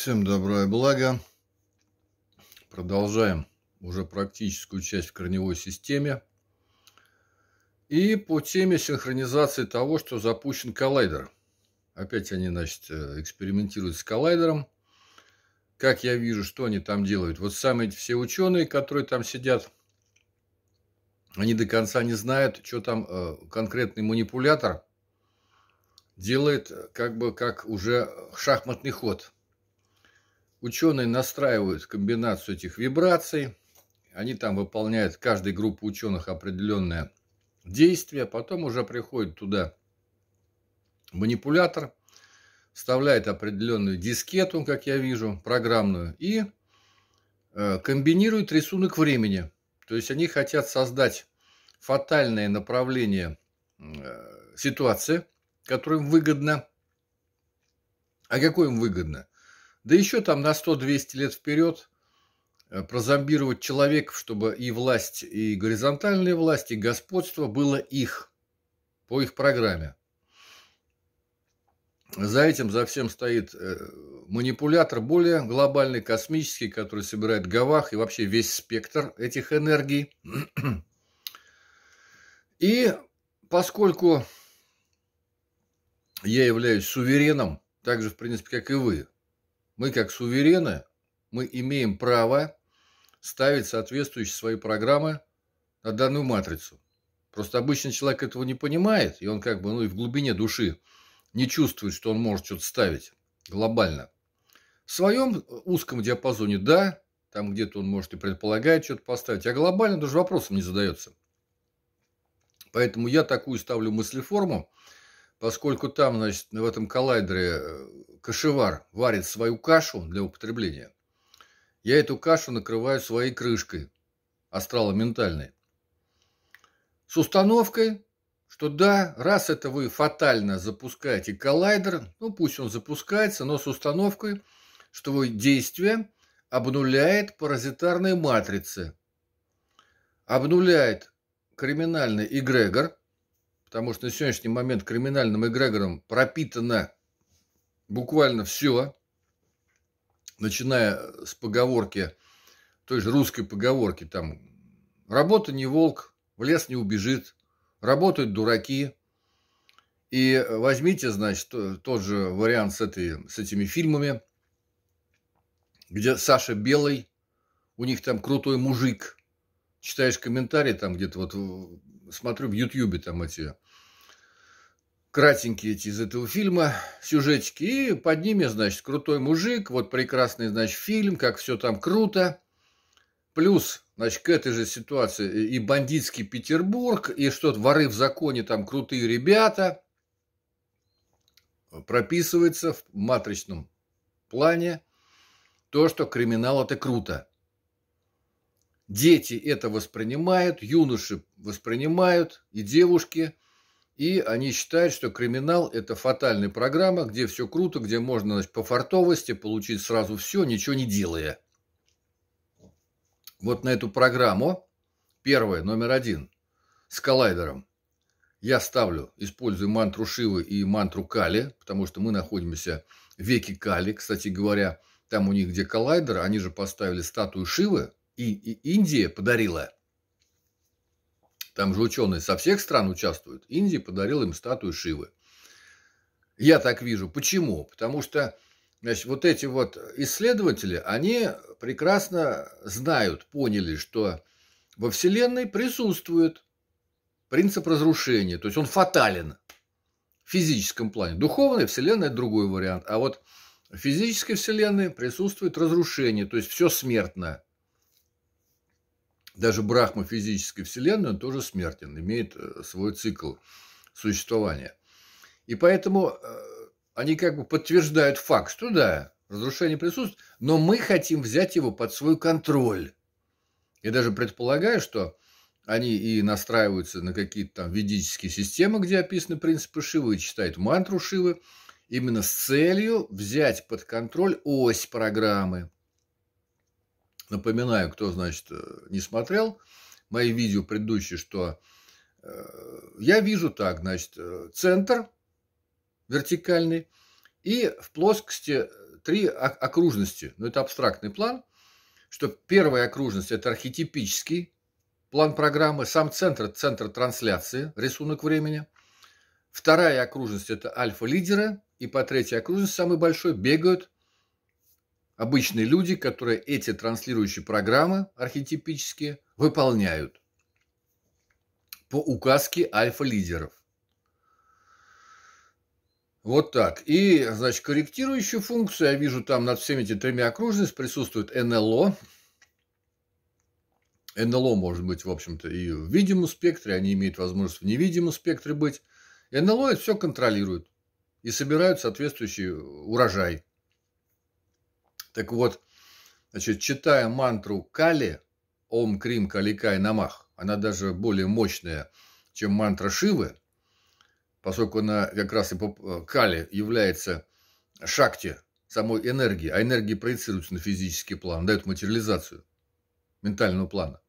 Всем добра и блага. Продолжаем уже практическую часть в корневой системе. И по теме синхронизации того, что запущен коллайдер. Опять они, значит, э, экспериментируют с коллайдером. Как я вижу, что они там делают. Вот самые все ученые, которые там сидят, они до конца не знают, что там э, конкретный манипулятор делает, э, как бы, как уже шахматный ход – Ученые настраивают комбинацию этих вибраций. Они там выполняют, каждой группа ученых определенное действие. Потом уже приходит туда манипулятор, вставляет определенную дискету, как я вижу, программную, и э, комбинирует рисунок времени. То есть они хотят создать фатальное направление э, ситуации, которое им выгодно. А какое им выгодно? да еще там на 100-200 лет вперед э, прозомбировать человеков, чтобы и власть, и горизонтальная власть, и господство было их, по их программе. За этим, за всем стоит э, манипулятор более глобальный, космический, который собирает гавах и вообще весь спектр этих энергий. И поскольку я являюсь сувереном, так же, в принципе, как и вы, мы как суверены, мы имеем право ставить соответствующие свои программы на данную матрицу. Просто обычный человек этого не понимает, и он как бы, ну и в глубине души не чувствует, что он может что-то ставить глобально. В своем э, узком диапазоне – да, там где-то он может и предполагает что-то поставить, а глобально даже вопросом не задается. Поэтому я такую ставлю мыслеформу – поскольку там, значит, в этом коллайдере э, кашевар варит свою кашу для употребления, я эту кашу накрываю своей крышкой астраломентальной. С установкой, что да, раз это вы фатально запускаете коллайдер, ну пусть он запускается, но с установкой, что вы действие обнуляет паразитарные матрицы, обнуляет криминальный эгрегор, потому что на сегодняшний момент криминальным эгрегором пропитано буквально все, начиная с поговорки, той же русской поговорки, там, работа не волк, в лес не убежит, работают дураки. И возьмите, значит, тот же вариант с, этой, с этими фильмами, где Саша Белый, у них там крутой мужик. Читаешь комментарии там где-то вот смотрю в Ютьюбе там эти кратенькие эти из этого фильма сюжетики. И под ними, значит, крутой мужик, вот прекрасный, значит, фильм, как все там круто. Плюс, значит, к этой же ситуации и бандитский Петербург, и что-то воры в законе, там крутые ребята. Прописывается в матричном плане то, что криминал – это круто. Дети это воспринимают, юноши воспринимают, и девушки. И они считают, что криминал – это фатальная программа, где все круто, где можно значит, по фартовости получить сразу все, ничего не делая. Вот на эту программу, первая, номер один, с коллайдером, я ставлю, использую мантру Шивы и мантру Кали, потому что мы находимся в веке Кали. Кстати говоря, там у них, где коллайдер, они же поставили статую Шивы, и, Индия подарила, там же ученые со всех стран участвуют, Индия подарила им статую Шивы. Я так вижу. Почему? Потому что значит, вот эти вот исследователи, они прекрасно знают, поняли, что во Вселенной присутствует принцип разрушения, то есть он фатален в физическом плане. Духовная Вселенная – это другой вариант, а вот в физической Вселенной присутствует разрушение, то есть все смертно. Даже Брахма физической вселенной, он тоже смертен, имеет э, свой цикл существования. И поэтому э, они как бы подтверждают факт, что да, разрушение присутствует, но мы хотим взять его под свой контроль. И даже предполагаю, что они и настраиваются на какие-то там ведические системы, где описаны принципы Шивы, и читают мантру Шивы, именно с целью взять под контроль ось программы. Напоминаю, кто, значит, э, не смотрел мои видео предыдущие, что э, я вижу так, значит, э, центр вертикальный и в плоскости три окружности. но это абстрактный план, что первая окружность – это архетипический план программы, сам центр – центр трансляции, рисунок времени. Вторая окружность – это альфа-лидеры, и по третьей окружности, самый большой, бегают обычные люди, которые эти транслирующие программы архетипические выполняют по указке альфа-лидеров. Вот так. И, значит, корректирующую функцию, я вижу там над всеми этими тремя окружностями присутствует НЛО. НЛО может быть, в общем-то, и в видимом спектре, они имеют возможность в невидимом спектре быть. НЛО это все контролирует и собирают соответствующий урожай – так вот, значит, читая мантру Кали, Ом Крим Каликай Намах, она даже более мощная, чем мантра Шивы, поскольку она как раз и э, Кали является шакти самой энергии, а энергии проецируется на физический план, дает материализацию ментального плана.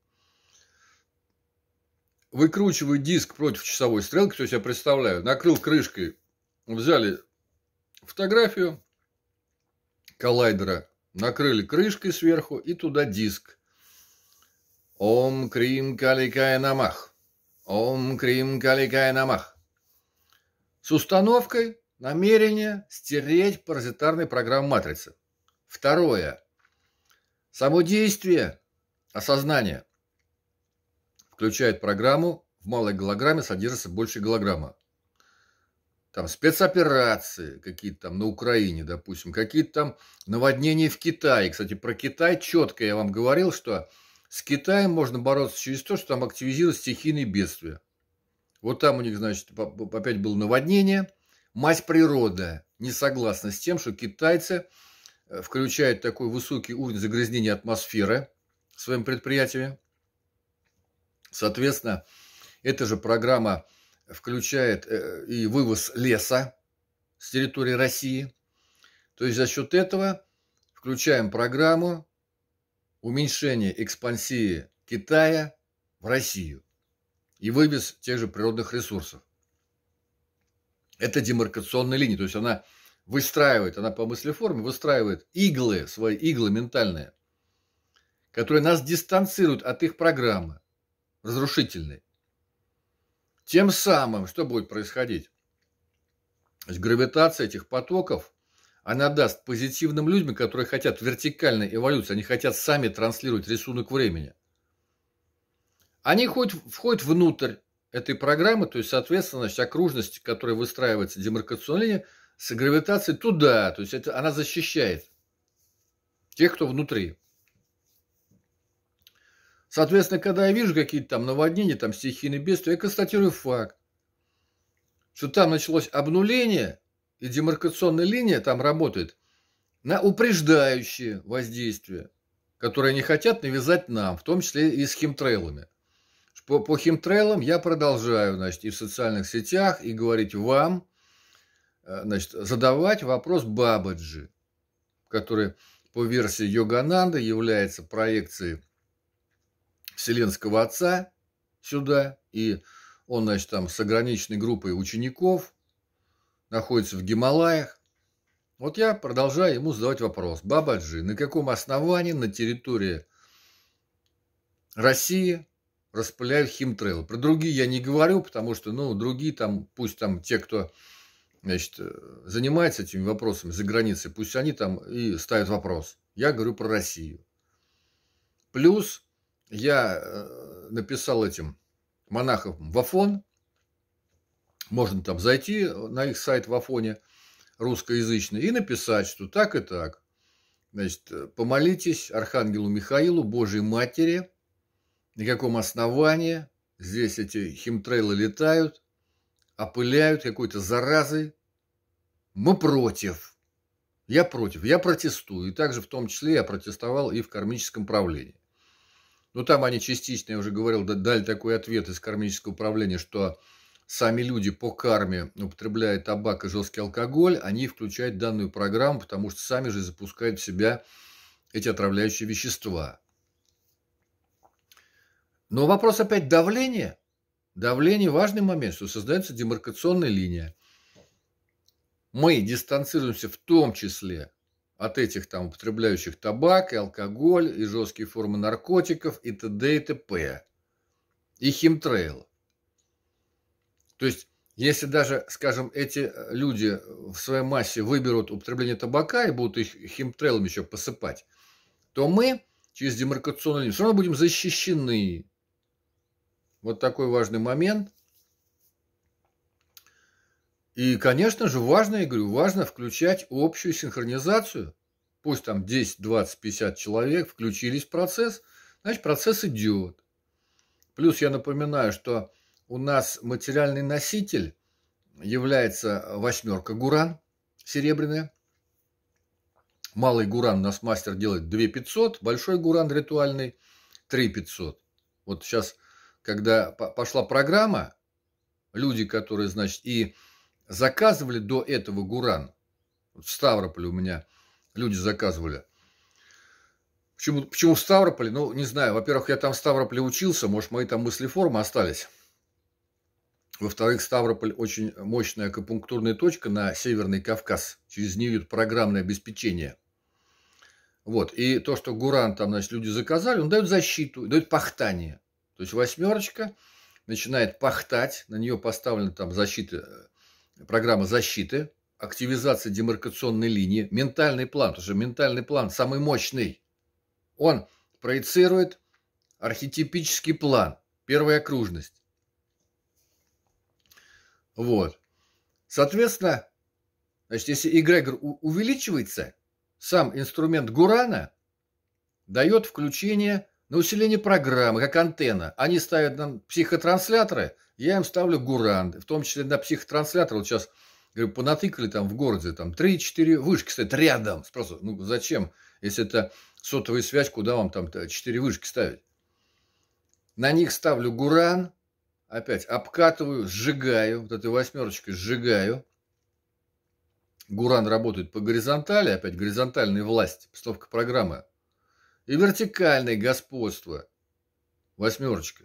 Выкручиваю диск против часовой стрелки, то есть я представляю, накрыл крышкой, взяли фотографию коллайдера Накрыли крышкой сверху и туда диск. Ом Крим Каликая Намах. Ом Крим Каликая Намах. С установкой намерение стереть паразитарный программ матрицы. Второе. Само действие осознания включает программу, в малой голограмме содержится больше голограмма там спецоперации какие-то там на Украине, допустим, какие-то там наводнения в Китае. Кстати, про Китай четко я вам говорил, что с Китаем можно бороться через то, что там активизировались стихийные бедствия. Вот там у них, значит, опять было наводнение. Мать природа не согласна с тем, что китайцы э, включают такой высокий уровень загрязнения атмосферы в своем предприятии. Соответственно, эта же программа включает э, и вывоз леса с территории России. То есть за счет этого включаем программу уменьшения экспансии Китая в Россию и вывез тех же природных ресурсов. Это демаркационная линия, то есть она выстраивает, она по мыслеформе выстраивает иглы, свои иглы ментальные, которые нас дистанцируют от их программы разрушительной. Тем самым, что будет происходить? Гравитация этих потоков, она даст позитивным людям, которые хотят вертикальной эволюции, они хотят сами транслировать рисунок времени. Они хоть входят внутрь этой программы, то есть, соответственно, значит, окружность, которая выстраивается демаркационной линией, с гравитацией туда, то есть это, она защищает тех, кто внутри. Соответственно, когда я вижу какие-то там наводнения, там стихийные бедствия, я констатирую факт, что там началось обнуление, и демаркационная линия там работает на упреждающие воздействия, которые они хотят навязать нам, в том числе и с химтрейлами. По, по химтрейлам я продолжаю, значит, и в социальных сетях, и говорить вам, э, значит, задавать вопрос Бабаджи, который по версии Йогананда является проекцией вселенского отца сюда, и он, значит, там с ограниченной группой учеников находится в Гималаях. Вот я продолжаю ему задавать вопрос. Бабаджи, на каком основании на территории России распыляют химтрейл Про другие я не говорю, потому что, ну, другие там, пусть там те, кто значит, занимается этими вопросами за границей, пусть они там и ставят вопрос. Я говорю про Россию. Плюс я э, написал этим монахам в Афон, можно там зайти на их сайт в Афоне русскоязычный и написать, что так и так. Значит, э, помолитесь Архангелу Михаилу, Божьей Матери, на каком основании здесь эти химтрейлы летают, опыляют какой-то заразой. Мы против. Я против, я протестую. И также в том числе я протестовал и в кармическом правлении. Ну, там они частично, я уже говорил, дали такой ответ из кармического управления, что сами люди по карме употребляют табак и жесткий алкоголь, они включают данную программу, потому что сами же запускают в себя эти отравляющие вещества. Но вопрос опять давления. Давление – важный момент, что создается демаркационная линия. Мы дистанцируемся в том числе от этих там употребляющих табак и алкоголь и жесткие формы наркотиков и т.д. и т.п. и химтрейл. То есть, если даже, скажем, эти э, люди в своей массе выберут употребление табака и будут их химтрейлом еще посыпать, то мы через демаркационную линию все равно будем защищены. Вот такой важный момент – и, конечно же, важно, я говорю, важно включать общую синхронизацию. Пусть там 10, 20, 50 человек включились в процесс, значит, процесс идет. Плюс я напоминаю, что у нас материальный носитель является восьмерка гуран серебряная. Малый гуран у нас мастер делает 2500, большой гуран ритуальный 3500. Вот сейчас, когда пошла программа, люди, которые, значит, и заказывали до этого гуран. Вот в Ставрополе у меня люди заказывали. Почему, почему в Ставрополе? Ну, не знаю. Во-первых, я там в Ставрополе учился, может, мои там мыслеформы остались. Во-вторых, Ставрополь очень мощная акупунктурная точка на Северный Кавказ. Через нее идет программное обеспечение. Вот. И то, что Гуран там, значит, люди заказали, он дает защиту, дает пахтание. То есть восьмерочка начинает пахтать, на нее поставлена там защита э, программа защиты, активизация демаркационной линии, ментальный план, потому что ментальный план самый мощный. Он проецирует архетипический план, первая окружность. Вот. Соответственно, значит, если эгрегор увеличивается, сам инструмент Гурана дает включение на усиление программы, как антенна. Они ставят нам психотрансляторы, я им ставлю гуран, в том числе на психотранслятор. Вот сейчас, говорю, понатыкали там в городе, там 3-4 вышки стоят рядом. Спросу, ну зачем, если это сотовая связь, куда вам там 4 вышки ставить? На них ставлю гуран, опять обкатываю, сжигаю, вот этой восьмерочкой сжигаю. Гуран работает по горизонтали, опять горизонтальная власть, постановка программы и вертикальное господство. Восьмерочка.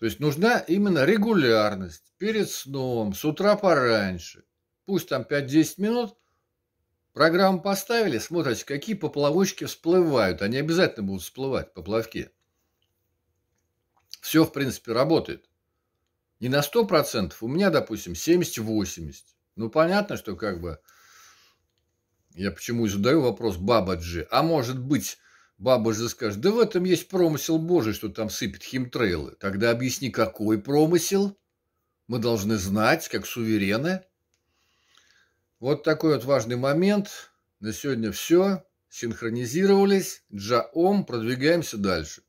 То есть нужна именно регулярность перед сном, с утра пораньше. Пусть там 5-10 минут. Программу поставили, смотрите, какие поплавочки всплывают. Они обязательно будут всплывать, поплавки. Все, в принципе, работает. Не на 100%, у меня, допустим, 70-80. Ну, понятно, что как бы я почему и задаю вопрос Бабаджи. А может быть, Бабаджи скажет, да в этом есть промысел Божий, что там сыпет химтрейлы. Тогда объясни, какой промысел? Мы должны знать, как суверены. Вот такой вот важный момент. На сегодня все. Синхронизировались. Джаом. Продвигаемся дальше.